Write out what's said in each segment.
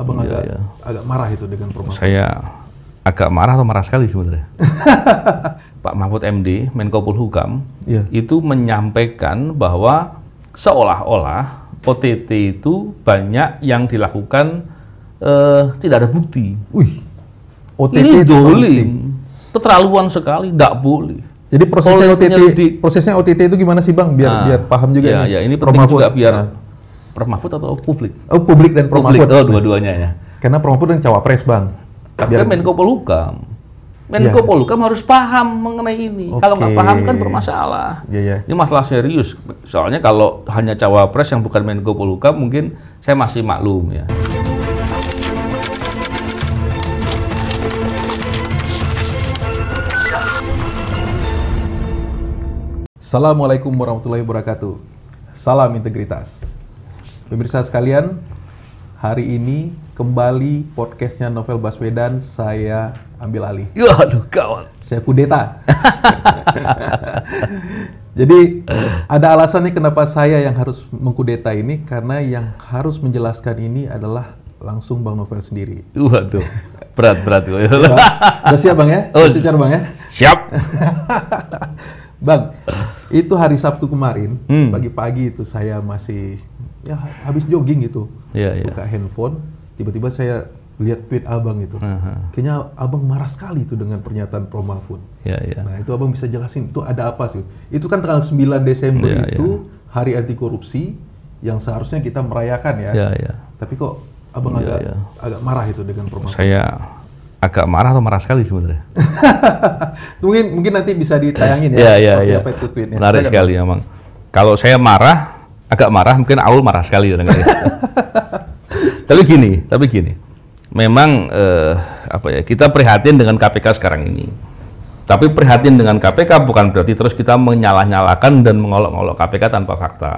Abang iya, agak iya. agak marah itu dengan Prof. Saya agak marah atau marah sekali sebenarnya. Pak Mahfud MD, Menko Polhukam, iya. itu menyampaikan bahwa seolah-olah OTT itu banyak yang dilakukan uh, tidak ada bukti. Wih, OTT ini dolim, keterlaluan sekali, tidak boleh. Jadi prosesnya OTT, prosesnya OTT itu gimana sih bang? Biar nah, biar paham juga ya, Ini, Ya, ini penting Prof. juga biar. Nah Prof Mahfud atau publik? Oh, publik dan Prof publik. Mahfud. Oh, dua-duanya ya. Karena Prof Mahfud dan cawapres, Bang. Tapi Biar... kan Menko Polhukam. Menko ya. Polhukam harus paham mengenai ini. Okay. Kalau nggak paham kan bermasalah. Ya, ya. Ini masalah serius. Soalnya kalau hanya cawapres yang bukan Menko Polhukam mungkin saya masih maklum ya. Assalamualaikum warahmatullahi wabarakatuh. Salam integritas. Pemirsa sekalian, hari ini kembali podcastnya Novel Baswedan saya ambil alih. Ya, kawan. Saya kudeta. Jadi ada alasannya kenapa saya yang harus mengkudeta ini karena yang harus menjelaskan ini adalah langsung Bang Novel sendiri. Waduh, berat berat. ya, bang. Udah siap Bang ya? Oh, siap Bang ya? Siap. bang, itu hari Sabtu kemarin, pagi hmm. pagi-pagi itu saya masih ya habis jogging gitu yeah, yeah. buka handphone tiba-tiba saya lihat tweet abang itu uh-huh. kayaknya abang marah sekali itu dengan pernyataan Pro Mahfud yeah, yeah. nah itu abang bisa jelasin itu ada apa sih itu kan tanggal 9 Desember yeah, itu yeah. hari anti korupsi yang seharusnya kita merayakan ya yeah, yeah. tapi kok abang yeah, agak yeah. agak marah itu dengan Pro Mahfud saya agak marah atau marah sekali sebenarnya. mungkin mungkin nanti bisa ditayangin ya. Iya, iya, iya. apa itu tweetnya. Menarik sekali emang. Kalau saya marah agak marah mungkin Aul marah sekali ya dengan itu. tapi gini, tapi gini. Memang eh, apa ya? Kita prihatin dengan KPK sekarang ini. Tapi prihatin dengan KPK bukan berarti terus kita menyalah-nyalakan dan mengolok-olok KPK tanpa fakta.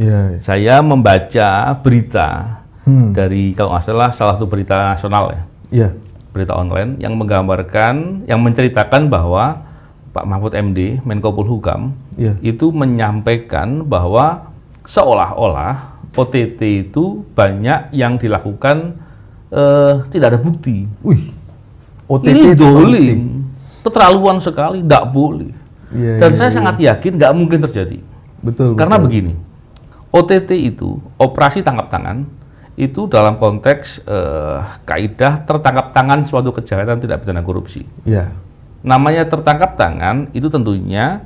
Yeah. Iya. Saya membaca berita hmm. dari kalau nggak salah salah satu berita nasional ya, yeah. berita online yang menggambarkan, yang menceritakan bahwa Pak Mahfud MD, Menko Polhukam, yeah. itu menyampaikan bahwa seolah-olah OTT itu banyak yang dilakukan uh, tidak ada bukti. Wih, OTT ini doling, keterlaluan sekali, tidak boleh. Ya, Dan ya, saya ya. sangat yakin nggak mungkin terjadi. Betul. Karena betul. begini, OTT itu operasi tangkap tangan itu dalam konteks uh, kaidah tertangkap tangan suatu kejahatan tidak pidana korupsi. Iya. Namanya tertangkap tangan itu tentunya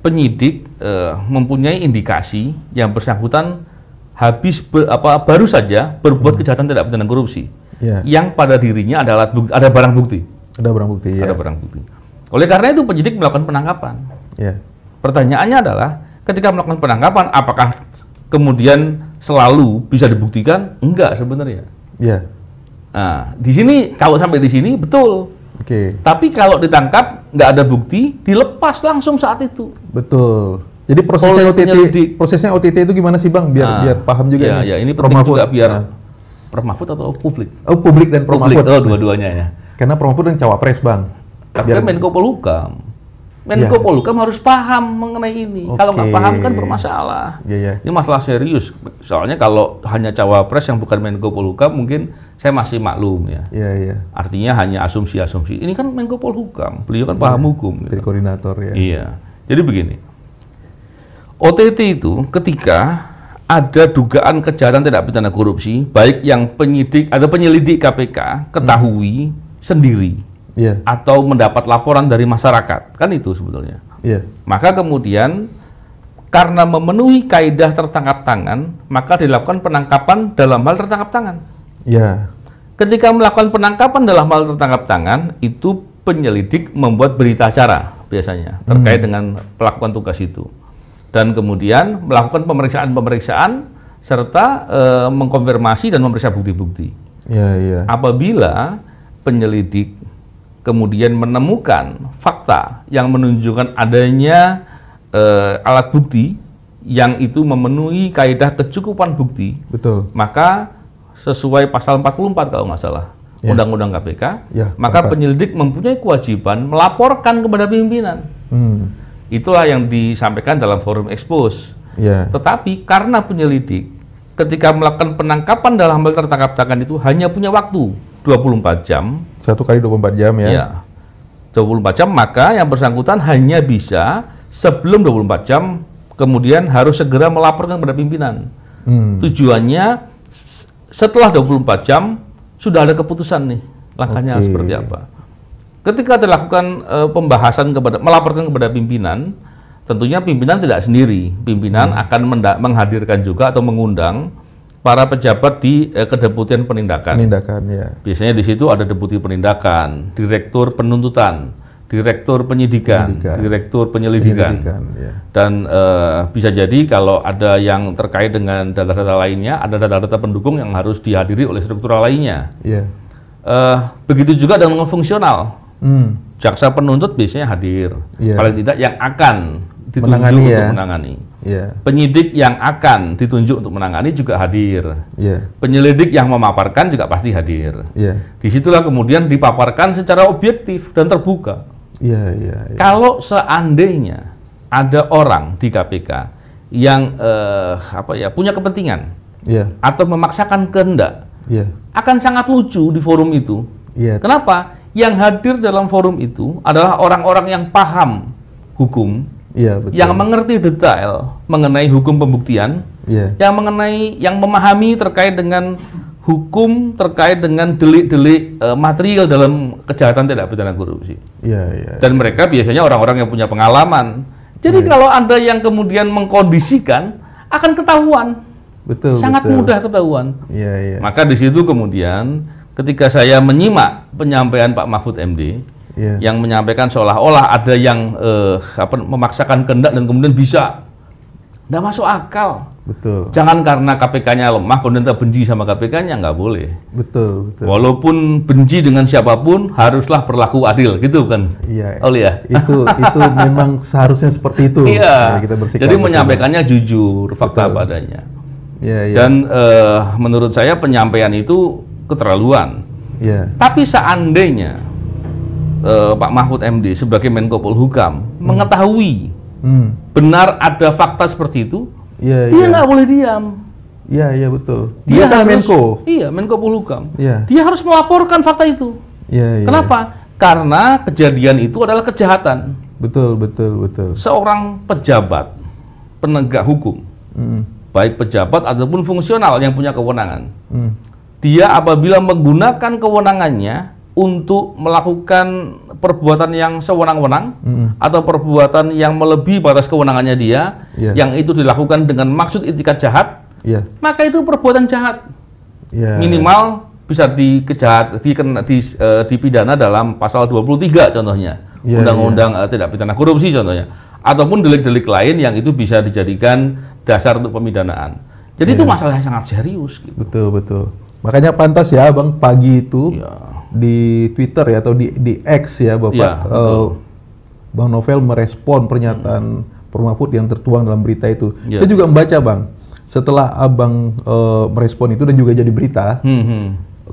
penyidik e, mempunyai indikasi yang bersangkutan habis ber, apa baru saja berbuat hmm. kejahatan tidak pidana korupsi yeah. yang pada dirinya adalah bukti, ada barang bukti. Ada barang bukti. Ya. Ada yeah. barang bukti. Oleh karena itu penyidik melakukan penangkapan. Yeah. Pertanyaannya adalah ketika melakukan penangkapan apakah kemudian selalu bisa dibuktikan? Enggak sebenarnya. Yeah. Nah, di sini kalau sampai di sini betul Oke. Okay. Tapi kalau ditangkap nggak ada bukti, dilepas langsung saat itu. Betul. Jadi prosesnya OTT di... prosesnya OTT itu gimana sih Bang biar nah, biar paham juga ya, ini. Ya, ini penting juga biar nah. Prof atau publik? Oh, publik dan Prof Oh, dua-duanya ya. Karena Prof Mahfud dan cawapres, Bang. Tapi biar... Menko Polhukam. Menko ya. Polhukam harus paham mengenai ini. Okay. Kalau nggak paham kan bermasalah. Ya, ya. Ini masalah serius. Soalnya kalau hanya cawapres yang bukan Menko Polhukam mungkin saya masih maklum ya. ya, ya. Artinya hanya asumsi-asumsi. Ini kan Menko Polhukam, beliau kan ya. paham iya. hukum. Gitu. Jadi koordinator ya. Iya. Jadi begini, OTT itu ketika ada dugaan kejahatan tidak pidana korupsi, baik yang penyidik atau penyelidik KPK ketahui hmm. sendiri yeah. atau mendapat laporan dari masyarakat kan itu sebetulnya yeah. maka kemudian karena memenuhi kaedah tertangkap tangan maka dilakukan penangkapan dalam hal tertangkap tangan yeah. ketika melakukan penangkapan dalam hal tertangkap tangan itu penyelidik membuat berita acara biasanya terkait mm. dengan pelakuan tugas itu dan kemudian melakukan pemeriksaan-pemeriksaan serta e, mengkonfirmasi dan memeriksa bukti-bukti. Ya, ya. Apabila penyelidik kemudian menemukan fakta yang menunjukkan adanya uh, alat bukti yang itu memenuhi kaidah kecukupan bukti, betul. Maka sesuai pasal 44 kalau nggak salah undang ya. undang-undang KPK, yeah, maka 4. penyelidik mempunyai kewajiban melaporkan kepada pimpinan. Hmm. Itulah yang disampaikan dalam forum ekspos. Yeah. Tetapi karena penyelidik ketika melakukan penangkapan dalam hal tertangkap tangan itu hanya punya waktu 24 jam. Satu kali 24 jam ya. ya. 24 jam maka yang bersangkutan hanya bisa sebelum 24 jam kemudian harus segera melaporkan kepada pimpinan. Hmm. Tujuannya setelah 24 jam sudah ada keputusan nih langkahnya okay. seperti apa. Ketika dilakukan e, pembahasan kepada melaporkan kepada pimpinan, tentunya pimpinan tidak sendiri. Pimpinan hmm. akan menghadirkan juga atau mengundang para pejabat di eh, kedeputian penindakan. Penindakan ya. Biasanya di situ ada deputi penindakan, direktur penuntutan, direktur penyidikan, penyidikan. direktur penyelidikan. penyidikan ya. Dan eh, bisa jadi kalau ada yang terkait dengan data-data lainnya, ada data-data pendukung yang harus dihadiri oleh struktural lainnya. Ya. Eh, begitu juga dengan fungsional. Hmm jaksa penuntut biasanya hadir. Yeah. Paling tidak yang akan ditunjuk menangani untuk ya. menangani. Yeah. Penyidik yang akan ditunjuk untuk menangani juga hadir. Yeah. Penyelidik yang memaparkan juga pasti hadir. Yeah. Disitulah kemudian dipaparkan secara objektif dan terbuka. Yeah, yeah, yeah. Kalau seandainya ada orang di KPK yang uh, apa ya punya kepentingan yeah. atau memaksakan kehendak, yeah. akan sangat lucu di forum itu. Yeah. Kenapa? yang hadir dalam forum itu adalah orang-orang yang paham hukum, ya, betul. yang mengerti detail mengenai hukum pembuktian, ya. yang mengenai yang memahami terkait dengan hukum terkait dengan delik-delik uh, material dalam kejahatan tidak, pidana korupsi. Ya, ya, Dan ya. mereka biasanya orang-orang yang punya pengalaman. Jadi ya. kalau anda yang kemudian mengkondisikan akan ketahuan. Betul. Sangat betul. mudah ketahuan. Ya, ya. Maka di situ kemudian ketika saya menyimak penyampaian Pak Mahfud MD yeah. yang menyampaikan seolah-olah ada yang eh, apa, memaksakan kendak dan kemudian bisa, tidak masuk akal. Betul. Jangan karena KPK-nya lemah, kemudian kita benci sama KPK-nya nggak boleh. Betul, betul. Walaupun benci dengan siapapun, haruslah berlaku adil, gitu kan? Iya. Oh iya? Itu itu memang seharusnya seperti itu. Iya. Kita bersikap. Jadi menyampaikannya jujur, fakta betul. padanya. Iya, iya. Dan uh, menurut saya penyampaian itu keterlaluan. Yeah. Tapi seandainya uh, Pak Mahfud MD sebagai Menko Polhukam hmm. mengetahui hmm. benar ada fakta seperti itu, yeah, dia iya. nggak yeah. boleh diam. Iya, iya betul. Dia, dia harus, Menko. Iya, Menko Polhukam. Yeah. Dia harus melaporkan fakta itu. Yeah, yeah. Kenapa? Karena kejadian itu adalah kejahatan. Betul, betul, betul. Seorang pejabat penegak hukum, mm. baik pejabat ataupun fungsional yang punya kewenangan, mm dia apabila menggunakan kewenangannya untuk melakukan perbuatan yang sewenang-wenang mm-hmm. atau perbuatan yang melebihi batas kewenangannya dia yeah. yang itu dilakukan dengan maksud itikat jahat yeah. maka itu perbuatan jahat yeah. minimal bisa dikejahat dikena, di, uh, dipidana dalam pasal 23 contohnya undang iya, undang-undang yeah. Iya. uh, tidak pidana korupsi contohnya ataupun delik-delik lain yang itu bisa dijadikan dasar untuk pemidanaan jadi yeah. itu masalah yang sangat serius gitu. betul betul Makanya pantas ya Bang pagi itu ya. di Twitter ya atau di di X ya Bapak ya, uh, Bang Novel merespon pernyataan hmm. Permafut yang tertuang dalam berita itu. Ya. Saya juga membaca Bang. Setelah Abang uh, merespon itu dan juga jadi berita, hmm, hmm.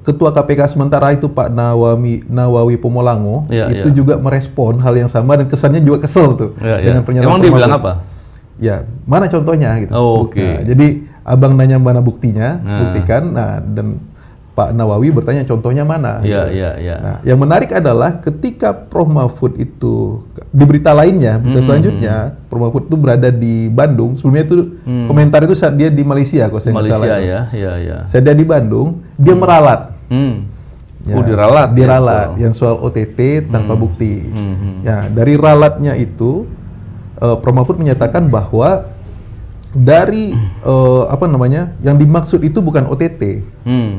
Ketua KPK sementara itu Pak Nawami Nawawi Pomolango ya, itu ya. juga merespon hal yang sama dan kesannya juga kesel tuh ya, dengan ya. pernyataan. Emang dia bilang apa? Ya, mana contohnya gitu. Oh, Oke. Okay. Nah, jadi abang nanya mana buktinya, nah. buktikan. Nah, dan Pak Nawawi bertanya contohnya mana. Iya, gitu. iya, iya. Nah, yang menarik adalah ketika Prof Mahfud itu di berita lainnya, berita hmm, hmm, selanjutnya, hmm. Prof Mahfud itu berada di Bandung. Sebelumnya itu hmm. komentar itu saat dia di Malaysia kalau saya Malaysia, salah. Malaysia ya, iya, iya. Saat dia di Bandung, dia hmm. meralat. Hmm. Ya, oh, diralat. Diralat ya, yang soal OTT tanpa hmm. bukti. Hmm, ya, dari ralatnya itu uh, eh, Prof Mahfud menyatakan bahwa dari uh, apa namanya yang dimaksud itu bukan OTT hmm.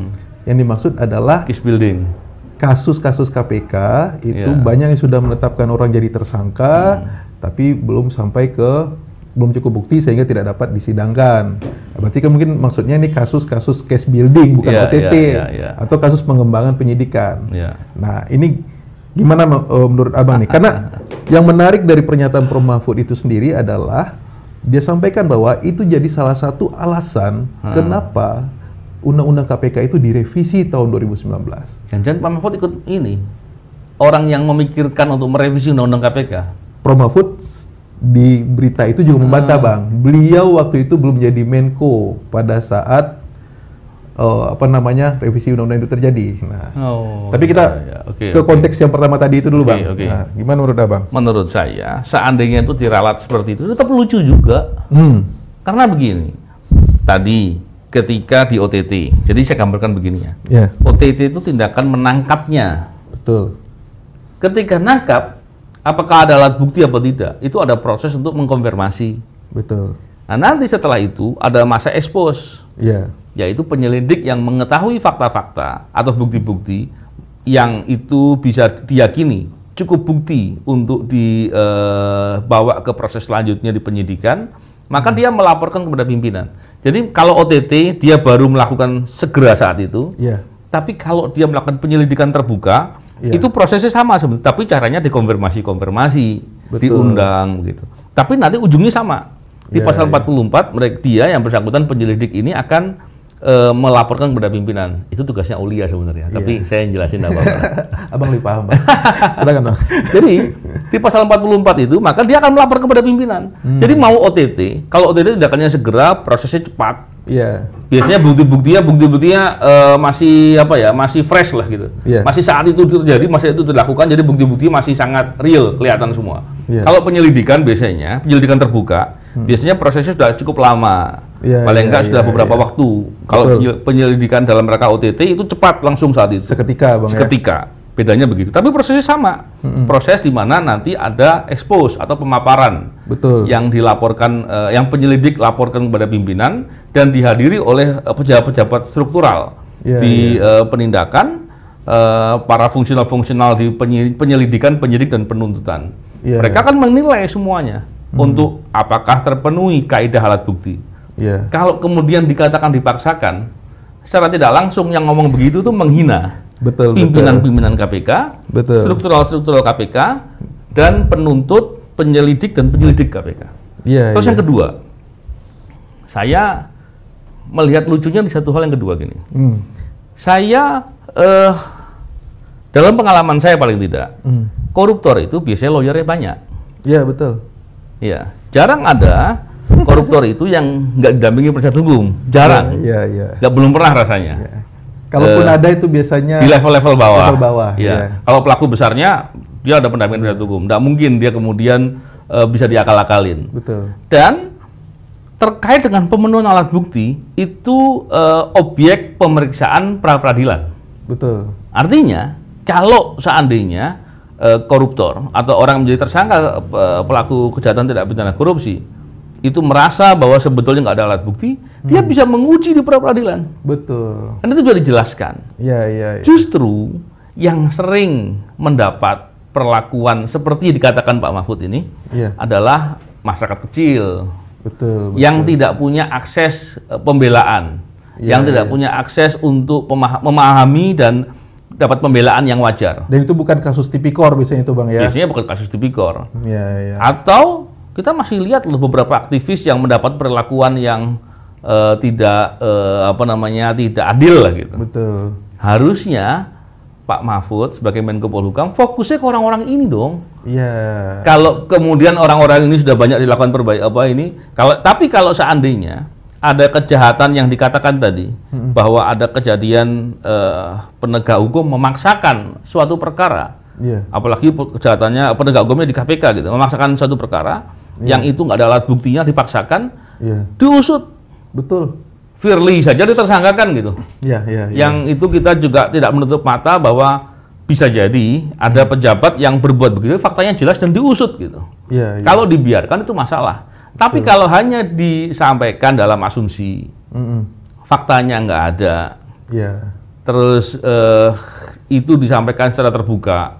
yang dimaksud adalah case building kasus-kasus KPK itu yeah. banyak yang sudah menetapkan orang jadi tersangka hmm. tapi belum sampai ke belum cukup bukti sehingga tidak dapat disidangkan berarti kan mungkin maksudnya ini kasus-kasus case building bukan yeah, OTT yeah, yeah, iya. atau kasus pengembangan penyidikan iya. nah ini gimana uh, menurut abang nih karena yang menarik dari pernyataan Prof Mahfud itu sendiri adalah dia sampaikan bahwa itu jadi salah satu alasan hmm. kenapa undang-undang KPK itu direvisi tahun 2019. Jangan-jangan Pak Mahfud ikut ini orang yang memikirkan untuk merevisi undang-undang KPK. Prof Mahfud di berita itu juga membantah hmm. bang. Beliau waktu itu belum jadi Menko pada saat uh, apa namanya revisi undang-undang itu terjadi. Nah, oh, tapi kita ya, ya. ya. Okay, ke konteks yang pertama tadi itu dulu okay, bang. Okay. Nah, gimana menurut abang? Menurut saya seandainya itu diralat seperti itu tetap lucu juga. Hmm. Karena begini, tadi ketika di OTT, jadi saya gambarkan begini ya. Yeah. OTT itu tindakan menangkapnya. Betul. Ketika nangkap, apakah ada alat bukti apa tidak? Itu ada proses untuk mengkonfirmasi. Betul Nah nanti setelah itu ada masa expose, yeah. yaitu penyelidik yang mengetahui fakta-fakta atau bukti-bukti yang itu bisa diyakini cukup bukti untuk dibawa eh, ke proses selanjutnya di penyidikan, maka hmm. dia melaporkan kepada pimpinan. Jadi kalau OTT dia baru melakukan segera saat itu, yeah. tapi kalau dia melakukan penyelidikan terbuka, yeah. itu prosesnya sama sebenarnya, tapi caranya dikonfirmasi-konfirmasi, diundang begitu. Tapi nanti ujungnya sama di yeah, pasal 44 ya. mereka dia yang bersangkutan penyelidik ini akan e, melaporkan kepada pimpinan. Itu tugasnya Ulia sebenarnya, yeah. tapi saya yang jelasin apa Abang lebih paham, Silakan, Bang. Jadi, di pasal 44 itu maka dia akan melapor kepada pimpinan. Hmm. Jadi mau OTT, kalau OTT tindakannya segera, prosesnya cepat. Iya. Yeah. Biasanya bukti-buktinya bukti-buktinya e, masih apa ya, masih fresh lah gitu. Yeah. Masih saat itu terjadi, masih itu dilakukan, jadi bukti-bukti masih sangat real kelihatan semua. Yeah. Kalau penyelidikan biasanya, penyelidikan terbuka, Hmm. Biasanya prosesnya sudah cukup lama. Ya, Paling enggak ya, sudah ya, beberapa ya. waktu. Kalau penyelidikan dalam rangka OTT itu cepat langsung saat itu. Seketika, Bang. Ya? Seketika. Ya? bedanya begitu. Tapi prosesnya sama, hmm proses di mana nanti ada expose atau pemaparan, betul, yang dilaporkan, uh, yang penyelidik laporkan kepada pimpinan dan dihadiri oleh pejabat eh, pejabat-pejabat struktural yeah, di yeah. Iya. Uh, penindakan, eh, para fungsional-fungsional di penyelidikan, penyidik dan penuntutan. Yeah, Mereka yeah. kan menilai semuanya hmm. untuk apakah terpenuhi kaidah alat bukti. Yeah. Kalau kemudian dikatakan dipaksakan, secara tidak langsung yang ngomong begitu itu menghina betul, pimpinan-pimpinan KPK, struktural-struktural KPK, dan penuntut, penyelidik, dan penyelidik KPK. Yeah, Terus yeah. yang kedua, saya melihat lucunya di satu hal yang kedua gini. Hmm. Saya uh, dalam pengalaman saya paling tidak, hmm. koruptor itu biasanya lawyernya banyak. Iya betul. Ya, jarang ada koruptor itu yang nggak didampingi penasihat hukum. Jarang. Iya, iya. Ya. belum pernah rasanya. Ya. Kalaupun uh, ada itu biasanya di level-level bawah. Level bawah. Ya. ya. Kalau pelaku besarnya dia ada pendampingan iya. penasihat hukum. Nggak mungkin dia kemudian uh, bisa diakal-akalin. Betul. Dan terkait dengan pemenuhan alat bukti itu uh, eh, objek pemeriksaan pra peradilan. Betul. Artinya kalau seandainya Eh, koruptor atau orang menjadi tersangka eh, pelaku kejahatan tidak pidana korupsi itu merasa bahwa sebetulnya nggak ada alat bukti, hmm. dia bisa menguji di pra peradilan. Betul. Dan itu sudah dijelaskan. Iya, iya. Ya. Justru yang sering mendapat perlakuan seperti dikatakan Pak Mahfud ini ya. adalah masyarakat kecil. Betul, betul. Yang tidak punya akses eh, pembelaan, ya, yang tidak iya. punya akses untuk memahami dan dapat pembelaan yang wajar. Dan itu bukan kasus tipikor biasanya itu bang ya? Biasanya bukan kasus tipikor. Iya iya. Atau kita masih lihat loh beberapa aktivis yang mendapat perlakuan yang uh, tidak uh, apa namanya tidak adil lah gitu. Betul. Harusnya Pak Mahfud sebagai Menko Polhukam fokusnya ke orang-orang ini dong. Iya. Kalau kemudian orang-orang ini sudah banyak dilakukan perbaikan apa ini, kalau tapi kalau seandainya ada kejahatan yang dikatakan tadi hmm. bahwa ada kejadian uh, penegak hukum memaksakan suatu perkara, yeah. apalagi kejahatannya penegak hukumnya di KPK gitu, memaksakan suatu perkara yeah. yang itu nggak ada alat buktinya dipaksakan, yeah. diusut, betul. Firly saja ditersangkakan gitu. Yeah, yeah, yeah. Yang itu kita juga tidak menutup mata bahwa bisa jadi ada hmm. pejabat yang berbuat begitu, faktanya jelas dan diusut gitu. Yeah, yeah. Kalau dibiarkan itu masalah. Tapi Betul. kalau hanya disampaikan dalam asumsi, mm -hmm. faktanya nggak ada. Yeah. Terus uh, itu disampaikan secara terbuka,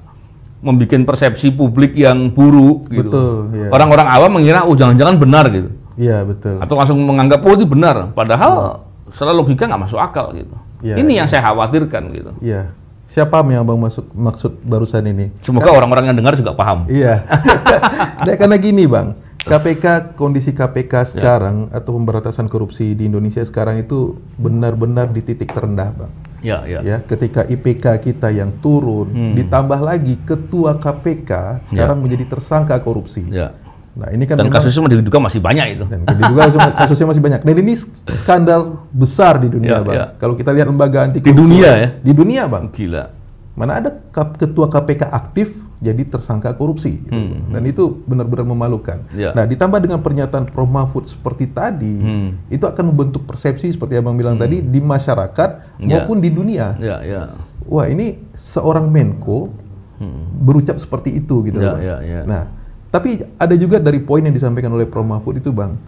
membuat persepsi publik yang buruk. Gitu. Betul. Yeah. Orang-orang awam mengira, oh jangan-jangan benar gitu. Iya yeah, betul. Atau langsung menganggap oh itu benar, padahal oh. secara logika nggak masuk akal gitu. Yeah, ini yeah. yang saya khawatirkan gitu. Iya. Yeah. Siapa yang bang maksud, maksud barusan ini? Semoga kan- orang-orang yang dengar juga paham. Iya. karena gini bang, KPK kondisi KPK ya. sekarang ya. atau pemberantasan korupsi di Indonesia sekarang itu benar-benar di titik terendah, Bang. Ya, ya. ya, ketika IPK kita yang turun, hmm. ditambah lagi ketua KPK sekarang ya. menjadi tersangka korupsi. Ya. Nah, ini kan dan memang, kasusnya juga masih banyak itu. Dan juga kasusnya masih banyak. Dan ini skandal besar di dunia, ya, Bang. Ya. Kalau kita lihat lembaga anti korupsi di dunia ya. Di dunia, Bang. Gila. Mana ada ketua KPK aktif jadi tersangka korupsi. Gitu. Hmm, hmm, Dan itu benar-benar memalukan. Ya. Nah, ditambah dengan pernyataan Prof Mahfud seperti tadi, hmm. itu akan membentuk persepsi seperti abang bilang hmm. tadi di masyarakat ya. maupun di dunia. Ya, ya. Wah, ini seorang Menko hmm. berucap seperti itu gitu. Ya, ya, ya. Nah, tapi ada juga dari poin yang disampaikan oleh Prof Mahfud itu, Bang.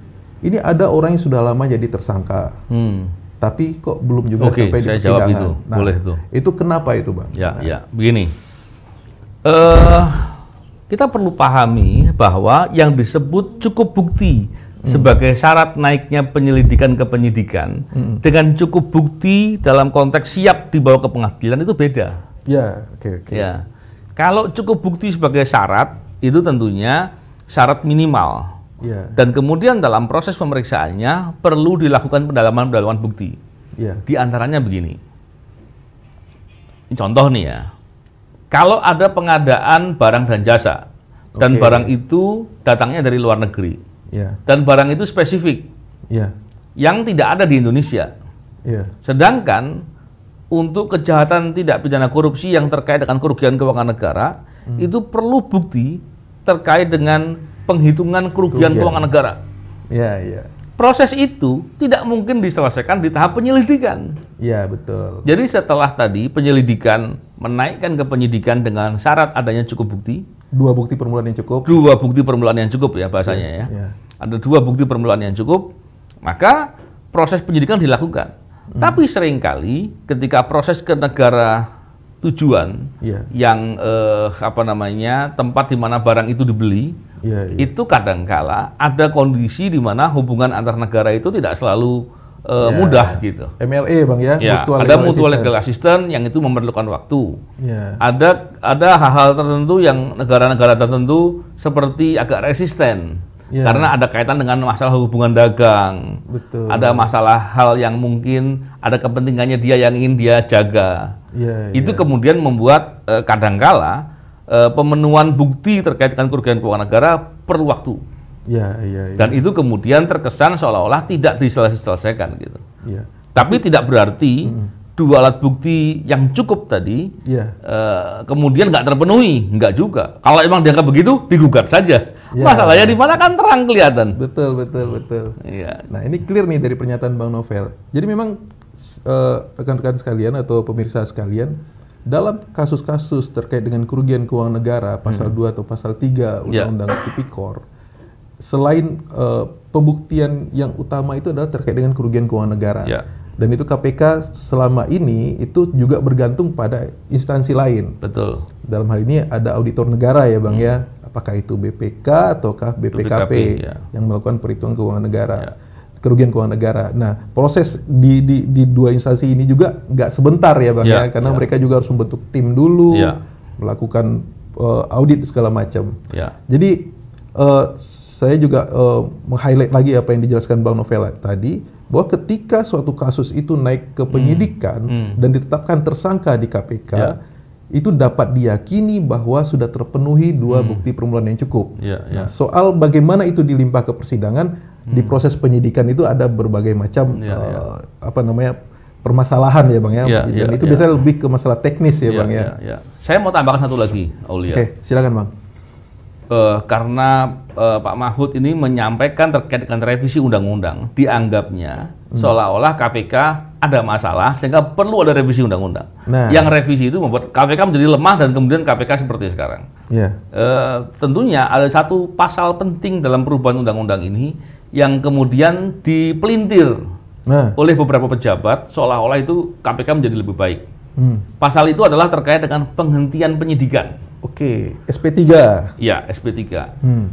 Ini ada orang yang sudah lama jadi tersangka. Hmm tapi kok belum juga okay, sampai di persidangan. Itu. Nah, Boleh itu. Itu kenapa itu, Bang? Ya, nah. ya, begini uh, kita perlu pahami bahwa yang disebut cukup bukti sebagai syarat naiknya penyelidikan ke penyidikan hmm. dengan cukup bukti dalam konteks siap dibawa ke pengadilan itu beda. Ya, oke okay, oke. Okay. Ya. Kalau cukup bukti sebagai syarat itu tentunya syarat minimal. Ya. Dan kemudian dalam proses pemeriksaannya perlu dilakukan pendalaman-pendalaman bukti. Ya. Di antaranya begini. Ini contoh nih ya kalau ada pengadaan barang dan jasa, dan okay. barang itu datangnya dari luar negeri, yeah. dan barang itu spesifik, yeah. yang tidak ada di Indonesia. Yeah. Sedangkan untuk kejahatan tidak pidana korupsi yang terkait dengan kerugian keuangan negara, hmm. itu perlu bukti terkait dengan penghitungan kerugian, kerugian. keuangan negara. yeah, yeah proses itu tidak mungkin diselesaikan di tahap penyelidikan. Iya, betul. Jadi setelah tadi penyelidikan menaikkan ke penyidikan dengan syarat adanya cukup bukti, dua bukti permulaan yang cukup. Dua bukti permulaan yang cukup ya bahasanya iya, ya. ya. Ada dua bukti permulaan yang cukup, maka proses penyidikan dilakukan. Hmm. Tapi seringkali ketika proses ke negara tujuan yeah. yang eh, apa namanya tempat di mana barang itu dibeli yeah, yeah. itu kadangkala ada kondisi di mana hubungan antar negara itu tidak selalu eh, yeah. mudah gitu. MLE bang ya. Yeah. Mutual ada legal mutual legal assistant yang itu memerlukan waktu. Yeah. Ada ada hal-hal tertentu yang negara-negara tertentu seperti agak resisten yeah. karena ada kaitan dengan masalah hubungan dagang, Betul. ada masalah hal yang mungkin ada kepentingannya dia yang ingin dia jaga. Yeah, Itu yeah. kemudian membuat e, kadangkala uh, pemenuhan bukti terkait dengan kerugian keuangan negara perlu waktu. Ya, ya, ya. Dan itu kemudian terkesan seolah-olah tidak diselesaikan gitu. Ya. Tapi tidak berarti hmm. dua alat bukti yang cukup tadi ya. uh, kemudian nggak terpenuhi, nggak juga. Kalau emang dianggap begitu, digugat saja. Ya. Masalahnya di mana kan terang kelihatan. Betul, betul, betul. Iya. Nah, ini clear nih dari pernyataan Bang Novel. Jadi memang eh, rekan-rekan uh, sekalian atau pemirsa sekalian, dalam kasus-kasus terkait dengan kerugian keuangan negara pasal hmm. 2 atau pasal 3 ya. Undang-Undang yeah. Tipikor selain uh, pembuktian yang utama itu adalah terkait dengan kerugian keuangan negara. Yeah. Dan itu KPK selama ini itu juga bergantung pada instansi lain. Betul. Dalam hal ini ada auditor negara ya, Bang hmm. ya apakah itu BPK ataukah BPKP, ya. yang melakukan perhitungan keuangan negara. Ya. kerugian keuangan negara. Nah, proses di, di, di dua instansi ini juga nggak sebentar ya bang ya, ya karena ya. mereka juga harus membentuk tim dulu, ya. melakukan uh, audit segala macam. Ya. Jadi uh, saya juga uh, meng-highlight lagi apa yang dijelaskan bang Novela tadi bahwa ketika suatu kasus itu naik ke hmm. penyidikan hmm. Hmm. dan ditetapkan tersangka di KPK, ya itu dapat diyakini bahwa sudah terpenuhi dua hmm. bukti permulaan yang cukup. Ya, nah, ya. Nah, soal bagaimana itu dilimpah ke persidangan hmm. di proses penyidikan itu ada berbagai macam ya, uh, apa namanya permasalahan ya bang ya, ya ya, itu ya. biasanya lebih ke masalah teknis ya, ya bang ya. ya. ya. Saya mau tambahkan satu lagi, Aulia. Oke, silakan bang. Uh, karena uh, Pak Mahfud ini menyampaikan terkait dengan revisi undang-undang, dianggapnya hmm. seolah-olah KPK ada masalah sehingga perlu ada revisi undang-undang. Nah. Yang revisi itu membuat KPK menjadi lemah dan kemudian KPK seperti sekarang. Yeah. Iya. E, tentunya ada satu pasal penting dalam perubahan undang-undang ini yang kemudian dipelintir nah. oleh beberapa pejabat seolah-olah itu KPK menjadi lebih baik. Hmm. Pasal itu adalah terkait dengan penghentian penyidikan. Oke, okay. SP3. Iya, SP3. Hmm.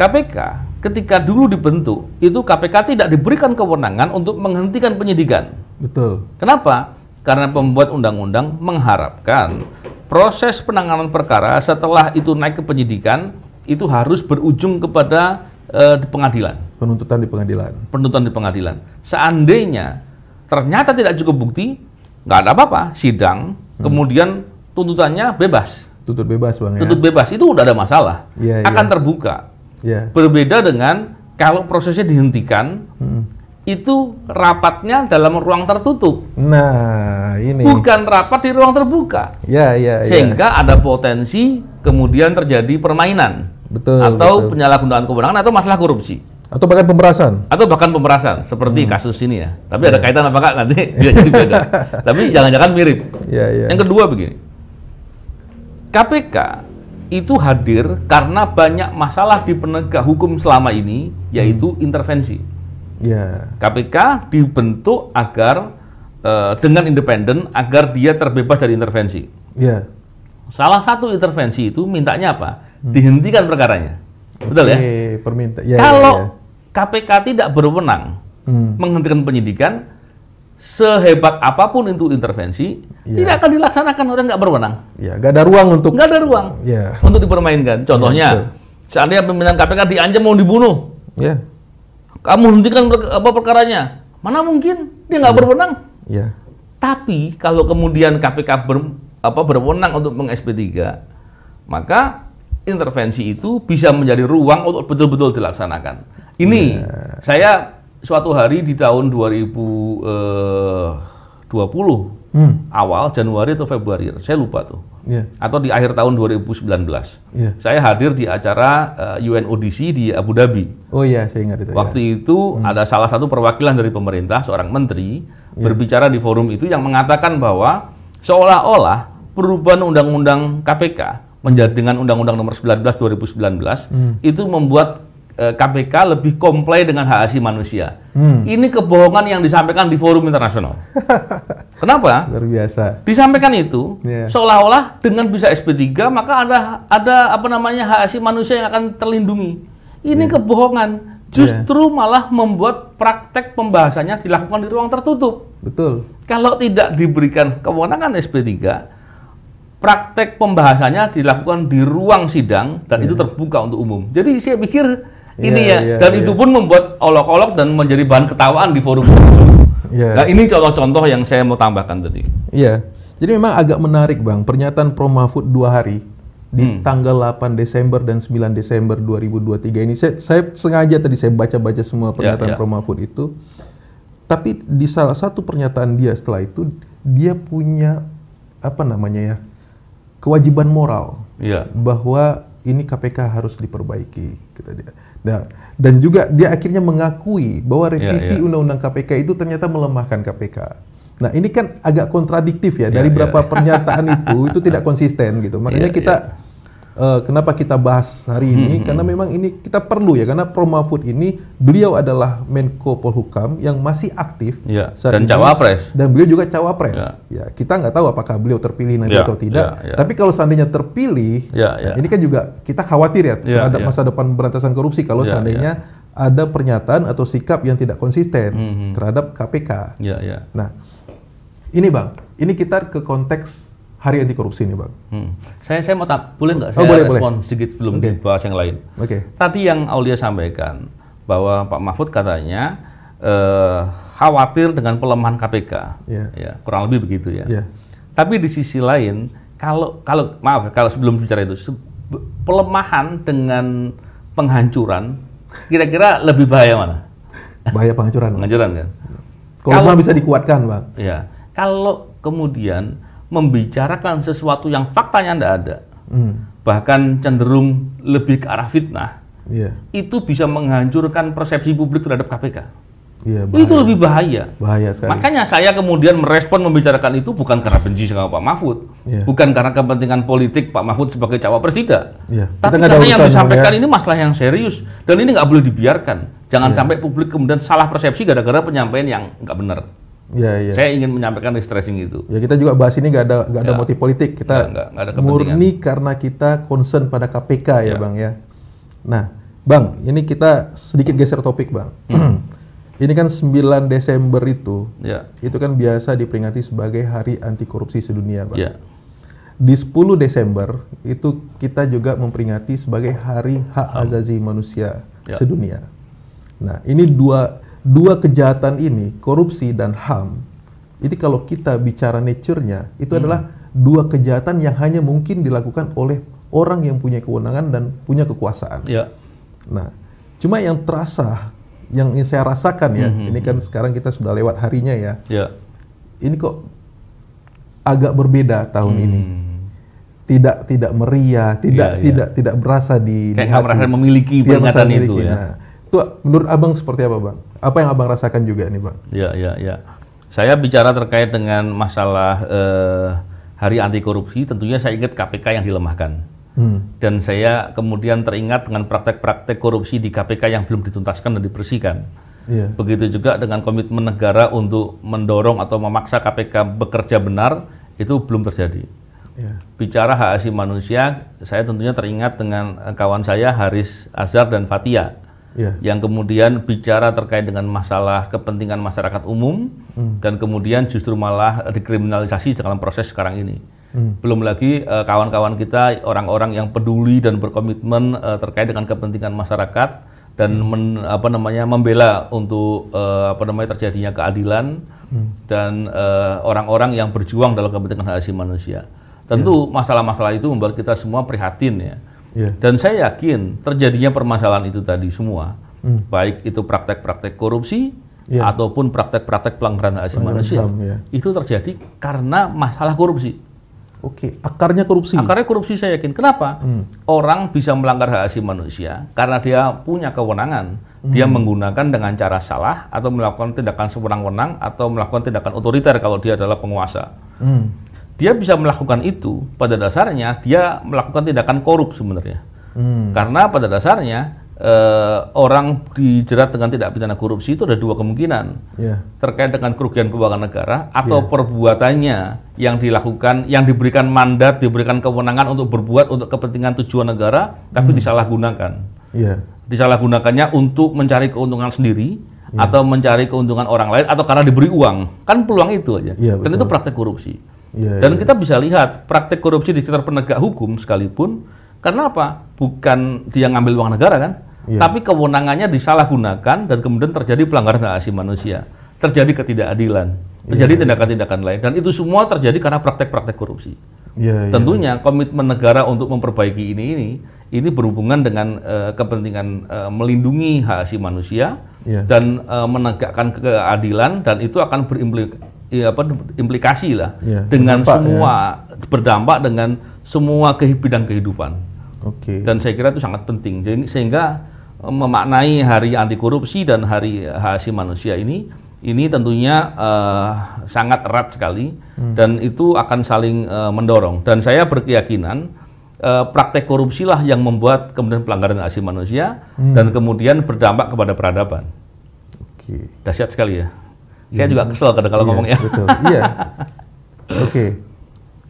KPK ketika dulu dibentuk itu KPK tidak diberikan kewenangan untuk menghentikan penyidikan. Betul. Kenapa? Karena pembuat undang-undang mengharapkan proses penanganan perkara setelah itu naik ke penyidikan itu harus berujung kepada uh, di pengadilan. Penuntutan di pengadilan. Penuntutan di pengadilan. Seandainya ternyata tidak cukup bukti, nggak ada apa-apa, sidang, hmm. kemudian tuntutannya bebas. Tuntut bebas bang ya. Tuntut bebas itu udah ada masalah. Ya, Akan ya. terbuka Yeah. Berbeda dengan kalau prosesnya dihentikan, hmm. itu rapatnya dalam ruang tertutup. Nah, ini bukan rapat di ruang terbuka. Ya, yeah, Yeah, Sehingga yeah. ada potensi kemudian terjadi permainan, betul. Atau betul. penyalahgunaan kewenangan atau masalah korupsi. Atau bahkan pemerasan. Atau bahkan pemerasan, seperti hmm. kasus ini ya. Tapi ada ya. kaitan apa kak nanti bisa jadi beda. Tapi jangan-jangan mirip. Ya, ya. Yang kedua begini, KPK itu hadir karena banyak masalah di penegak hukum selama ini, yaitu hmm. intervensi. Yeah. KPK dibentuk agar uh, dengan independen, agar dia terbebas dari intervensi. Yeah. Salah satu intervensi itu mintanya apa? Hmm. Dihentikan perkaranya. Betul ya? ya, ya Kalau yeah, yeah. KPK tidak berwenang hmm. menghentikan penyidikan, sehebat apapun itu intervensi yeah. tidak akan dilaksanakan orang nggak berwenang. Ya, yeah, nggak ada ruang untuk nggak ada ruang yeah. untuk dipermainkan. Iya, Contohnya, yeah, seandainya pimpinan KPK diancam mau dibunuh, yeah. kamu hentikan apa perkaranya? Mana mungkin dia nggak yeah. berwenang? Yeah. Tapi kalau kemudian KPK ber, apa berwenang untuk meng 3 maka intervensi itu bisa menjadi ruang untuk betul-betul dilaksanakan. Ini yeah. saya suatu hari di tahun 2020 eh, hmm. awal Januari atau Februari, saya lupa tuh. Yeah. Atau di akhir tahun 2019. Yeah. Saya hadir di acara uh, eh, UNODC di Abu Dhabi. Oh iya, saya ingat itu. Waktu ya. itu hmm. ada salah satu perwakilan dari pemerintah, seorang menteri yeah. berbicara di forum itu yang mengatakan bahwa seolah-olah perubahan undang-undang KPK menjadi dengan undang-undang nomor 19 2019 hmm. itu membuat KPK eh, lebih komplain dengan hak asasi manusia. Hmm. Ini kebohongan yang disampaikan di forum internasional. Kenapa? Luar biasa. Disampaikan itu yeah. seolah-olah dengan bisa SP3 maka ada ada apa namanya hak asasi manusia yang akan terlindungi. Ini yeah. kebohongan. Justru yeah. malah membuat praktek pembahasannya dilakukan di ruang tertutup. Betul. Kalau tidak diberikan kewenangan SP3, praktek pembahasannya dilakukan di ruang sidang dan yeah. itu iya. terbuka untuk umum. Jadi saya pikir ini iya, ya. Yeah, dan yeah. itu pun membuat olok-olok dan menjadi bahan ketawaan di forum. Yeah. Nah ini contoh-contoh yang saya mau tambahkan tadi. Iya. Yeah. Jadi memang agak menarik bang pernyataan Prof Mahfud dua hari di hmm. tanggal 8 Desember dan 9 Desember 2023 ini saya, saya sengaja tadi saya baca-baca semua ya, pernyataan yeah, yeah. Prof Mahfud itu. Tapi di salah satu pernyataan dia setelah itu dia punya apa namanya ya kewajiban moral yeah. bahwa ini KPK harus diperbaiki kata dia Nah, dan juga dia akhirnya mengakui bahwa ya, revisi yeah, yeah. undang-undang KPK itu ternyata melemahkan KPK. Nah, ini kan agak kontradiktif ya, ya dari ya. berapa pernyataan itu itu tidak konsisten gitu. Makanya kita uh, kenapa kita bahas hari ini hmm, hmm karena hmm. memang ini kita perlu ya karena Prof Mahfud ini beliau adalah Menko Polhukam yang masih aktif ya, saat dan ini, cawapres dan beliau juga cawapres ya, ya kita nggak tahu apakah beliau terpilih nanti ya, atau tidak ya, ya. tapi kalau seandainya terpilih ya, nah, ya. Nah ini kan juga kita khawatir ya, ya terhadap ya. masa depan berantasan korupsi kalau ya, ya. seandainya ya. ada pernyataan atau sikap yang tidak konsisten hmm, hmm. terhadap KPK ya, ya. nah ini bang ini kita ke konteks Hari Anti Korupsi ini, Bang. Hmm. Saya saya mau tak boleh nggak oh, saya boleh, respon boleh. sedikit sebelum okay. dibahas yang lain. Oke. Okay. Tadi yang Aulia sampaikan bahwa Pak Mahfud katanya eh, khawatir dengan pelemahan KPK, yeah. ya kurang lebih begitu ya. Yeah. Tapi di sisi lain, kalau kalau maaf kalau sebelum bicara itu pelemahan dengan penghancuran, kira-kira lebih bahaya mana? Bahaya penghancuran. penghancuran kan. Kalau bisa dikuatkan, Pak. Ya. Kalau kemudian membicarakan sesuatu yang faktanya tidak ada, hmm. bahkan cenderung lebih ke arah fitnah, yeah. itu bisa menghancurkan persepsi publik terhadap KPK. Ya, Itu lebih bahaya. Bahaya sekali. Makanya saya kemudian merespon membicarakan itu bukan karena benci sama Pak Mahfud, ya. bukan karena kepentingan politik Pak Mahfud sebagai cawapres tidak, Ya. tapi karena yang disampaikan ya. ini masalah yang serius dan ini nggak boleh dibiarkan. Jangan ya. sampai publik kemudian salah persepsi gara-gara penyampaian yang nggak benar. Ya, gitu. ya. Saya ingin menyampaikan restressing itu. Ya kita juga bahas ini nggak ada nggak ada ya. motif politik. Kita nggak, nggak, ada murni karena kita concern pada KPK ya, ya bang ya. Nah, bang, ini kita sedikit geser topik bang. Hmm. ini kan 9 Desember itu, ya. itu kan biasa diperingati sebagai Hari Anti Korupsi Sedunia bang. Ya. Di 10 Desember itu kita juga memperingati sebagai Hari Hak Azazi Manusia ya. Sedunia. Nah, ini dua dua kejahatan ini, korupsi dan HAM, itu kalau kita bicara nature-nya, itu hmm. adalah dua kejahatan yang hanya mungkin dilakukan oleh orang yang punya kewenangan dan punya kekuasaan. Ya. Nah, cuma yang terasa, yang saya rasakan ya, hmm. hmm ini kan hmm. sekarang kita sudah lewat harinya ya. ya. Ini kok agak berbeda tahun hmm. ini tidak tidak meriah, tidak ya, ya. tidak tidak berasa di kayak di hati. merasa memiliki iya, peringatan itu ya. Nah, menurut abang seperti apa bang? Apa yang abang rasakan juga nih bang? Ya ya ya. Saya bicara terkait dengan masalah eh, hari anti korupsi, tentunya saya ingat KPK yang dilemahkan. Hmm. Dan saya kemudian teringat dengan praktek-praktek korupsi di KPK yang belum dituntaskan dan dibersihkan. Yeah. Begitu juga dengan komitmen negara untuk mendorong atau memaksa KPK bekerja benar itu belum terjadi. Yeah. Bicara hak asasi manusia, saya tentunya teringat dengan eh, kawan saya Haris Azhar dan Fatia yeah. yang kemudian bicara terkait dengan masalah kepentingan masyarakat umum mm. dan kemudian justru malah dikriminalisasi dalam proses sekarang ini. Mm. Belum lagi uh, kawan-kawan kita orang-orang yang peduli dan berkomitmen uh, terkait dengan kepentingan masyarakat dan mm. men, apa namanya membela untuk uh, apa namanya terjadinya keadilan hmm. dan orang-orang yang berjuang dalam kepentingan hak asasi manusia. Tentu iya. masalah-masalah itu membuat kita semua prihatin ya Iya. Dan saya yakin terjadinya permasalahan itu tadi semua, hmm. baik itu praktek-praktek korupsi yeah. ataupun praktek-praktek pelanggaran hak asasi manusia, ya. itu terjadi karena masalah korupsi. Oke, okay. akarnya korupsi. Akarnya korupsi saya yakin. Kenapa? Hmm. Orang bisa melanggar hak asasi manusia karena dia punya kewenangan. Hmm. Dia menggunakan dengan cara salah atau melakukan tindakan sewenang-wenang atau melakukan tindakan otoriter kalau dia adalah penguasa. Hmm dia bisa melakukan itu pada dasarnya dia melakukan tindakan korup sebenarnya hmm. karena pada dasarnya eh, orang dijerat dengan tindak pidana korupsi itu ada dua kemungkinan yeah. terkait dengan kerugian keuangan negara atau yeah. perbuatannya yang dilakukan yang diberikan mandat diberikan kewenangan untuk berbuat untuk kepentingan tujuan negara tapi hmm. disalahgunakan yeah. disalahgunakannya untuk mencari keuntungan sendiri yeah. atau mencari keuntungan orang lain atau karena diberi uang kan peluang itu aja yeah, dan itu praktek korupsi Yeah, iya, Dan yeah. kita bisa lihat praktek korupsi di sekitar penegak hukum sekalipun, karena apa? Bukan dia ngambil uang negara kan, yeah. tapi kewenangannya disalahgunakan dan kemudian terjadi pelanggaran hak asasi manusia, terjadi ketidakadilan, iya, terjadi iya. tindakan-tindakan lain. Dan itu semua terjadi karena praktek-praktek korupsi. Tentunya komitmen negara untuk memperbaiki ini ini ini berhubungan dengan uh, kepentingan uh, melindungi hak asasi manusia dan uh, menegakkan keadilan dan itu akan berimplikasi ya apa implikasi lah iya, ya, dengan semua ya. berdampak dengan semua bidang kehidupan. Oke. Okay. Dan saya kira itu sangat penting. Jadi sehingga eh, memaknai hari anti korupsi dan hari eh, hak manusia ini ini tentunya uh, sangat erat sekali hmm. dan itu akan saling uh, mendorong dan saya berkeyakinan uh, praktek korupsilah yang membuat kemudian pelanggaran hak asasi manusia hmm. dan kemudian berdampak kepada peradaban. Oke. Okay. Dahsyat sekali ya. Saya juga iya. kesel kadang kalau iya, ngomongnya. Betul. Iya. Oke. Okay.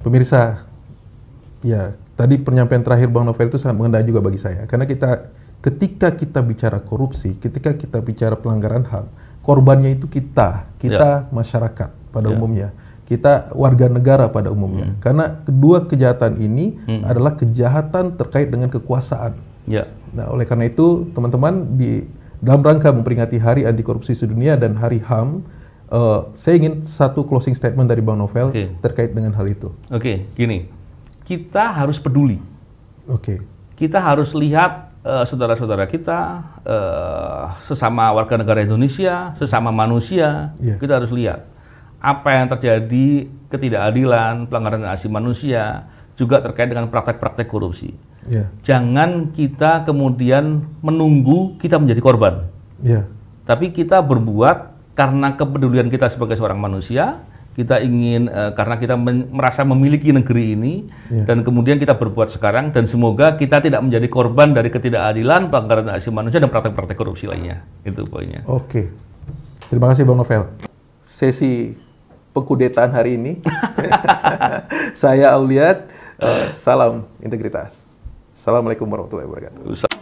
Pemirsa, ya tadi penyampaian terakhir Bang Novel itu sangat mengena juga bagi saya. Karena kita ketika kita bicara korupsi, ketika kita bicara pelanggaran HAM, korbannya itu kita, kita yeah. masyarakat pada yeah. umumnya, kita warga negara pada umumnya. Hmm. Karena kedua kejahatan ini hmm. adalah kejahatan terkait dengan kekuasaan. Ya. Nah, oleh karena itu teman-teman di dalam rangka memperingati Hari Anti Korupsi Sedunia dan Hari HAM Eh, saya ingin satu closing statement dari Bang Novel okay. terkait dengan hal itu. Oke, okay, gini, kita harus peduli. Oke. Okay. Kita harus lihat uh, saudara-saudara kita, uh, sesama warga negara Indonesia, sesama manusia, yeah. kita harus lihat apa yang terjadi ketidakadilan, pelanggaran asasi manusia, juga terkait dengan praktek-praktek korupsi. Yeah. Jangan kita kemudian menunggu kita menjadi korban. Yeah. Tapi kita berbuat karena kepedulian kita sebagai seorang manusia, kita ingin uh, karena kita merasa memiliki negeri ini ya. dan kemudian kita berbuat sekarang dan semoga kita tidak menjadi korban dari ketidakadilan, pelanggaran hak asasi manusia dan praktek-praktek korupsi lainnya. Itu poinnya. Oke. Terima kasih Bang Novel. Sesi pengkudetaan hari ini. Saya Auliat, uh, salam integritas. Assalamualaikum warahmatullahi wabarakatuh.